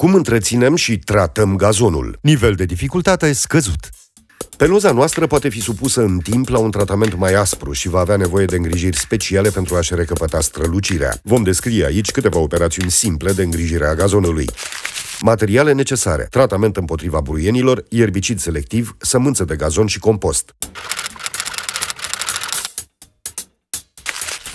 cum întreținem și tratăm gazonul. Nivel de dificultate scăzut. Peluza noastră poate fi supusă în timp la un tratament mai aspru și va avea nevoie de îngrijiri speciale pentru a-și recăpăta strălucirea. Vom descrie aici câteva operațiuni simple de îngrijire a gazonului. Materiale necesare. Tratament împotriva bruienilor, ierbicid selectiv, sămânță de gazon și compost.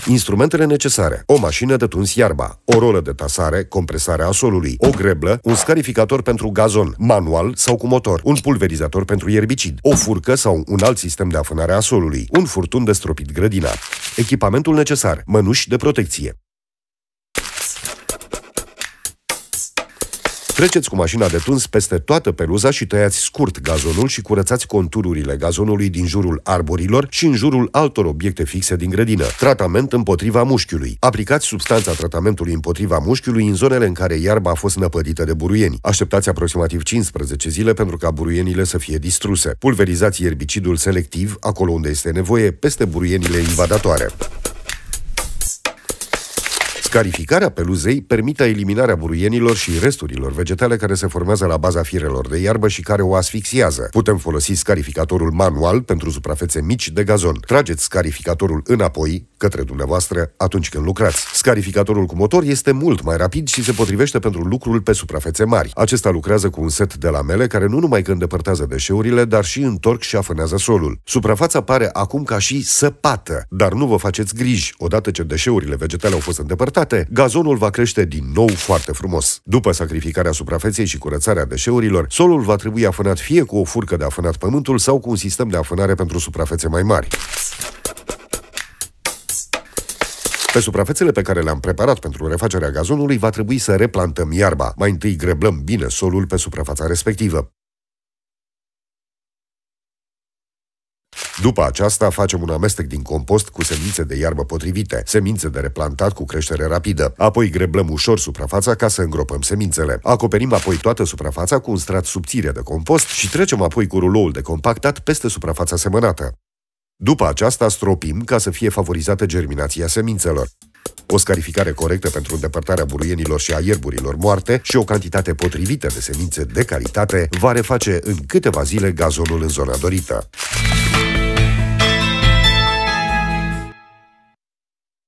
Instrumentele necesare. O mașină de tuns iarba, o rolă de tasare, compresarea solului, o greblă, un scarificator pentru gazon, manual sau cu motor, un pulverizator pentru ierbicid, o furcă sau un alt sistem de afânare a solului, un furtun de stropit grădina. Echipamentul necesar. Mănuși de protecție. Treceți cu mașina de tuns peste toată peluza și tăiați scurt gazonul și curățați contururile gazonului din jurul arborilor și în jurul altor obiecte fixe din grădină. Tratament împotriva mușchiului. Aplicați substanța tratamentului împotriva mușchiului în zonele în care iarba a fost năpădită de buruieni. Așteptați aproximativ 15 zile pentru ca buruienile să fie distruse. Pulverizați erbicidul selectiv acolo unde este nevoie peste buruienile invadatoare. Scarificarea peluzei permite eliminarea buruienilor și resturilor vegetale care se formează la baza firelor de iarbă și care o asfixiază. Putem folosi scarificatorul manual pentru suprafețe mici de gazon. Trageți scarificatorul înapoi, către dumneavoastră atunci când lucrați. Scarificatorul cu motor este mult mai rapid și se potrivește pentru lucrul pe suprafețe mari. Acesta lucrează cu un set de lamele care nu numai că îndepărtează deșeurile, dar și întorc și afânează solul. Suprafața pare acum ca și săpată, dar nu vă faceți griji. Odată ce deșeurile vegetale au fost îndepărtate, gazonul va crește din nou foarte frumos. După sacrificarea suprafeței și curățarea deșeurilor, solul va trebui afânat fie cu o furcă de afânat pământul sau cu un sistem de afânare pentru suprafețe mai mari. Pe suprafețele pe care le-am preparat pentru refacerea gazonului va trebui să replantăm iarba. Mai întâi greblăm bine solul pe suprafața respectivă. După aceasta facem un amestec din compost cu semințe de iarbă potrivite, semințe de replantat cu creștere rapidă. Apoi greblăm ușor suprafața ca să îngropăm semințele. Acoperim apoi toată suprafața cu un strat subțire de compost și trecem apoi cu ruloul de compactat peste suprafața semănată. După aceasta stropim ca să fie favorizată germinația semințelor. O scarificare corectă pentru îndepărtarea buruienilor și a ierburilor moarte și o cantitate potrivită de semințe de calitate va reface în câteva zile gazonul în zona dorită.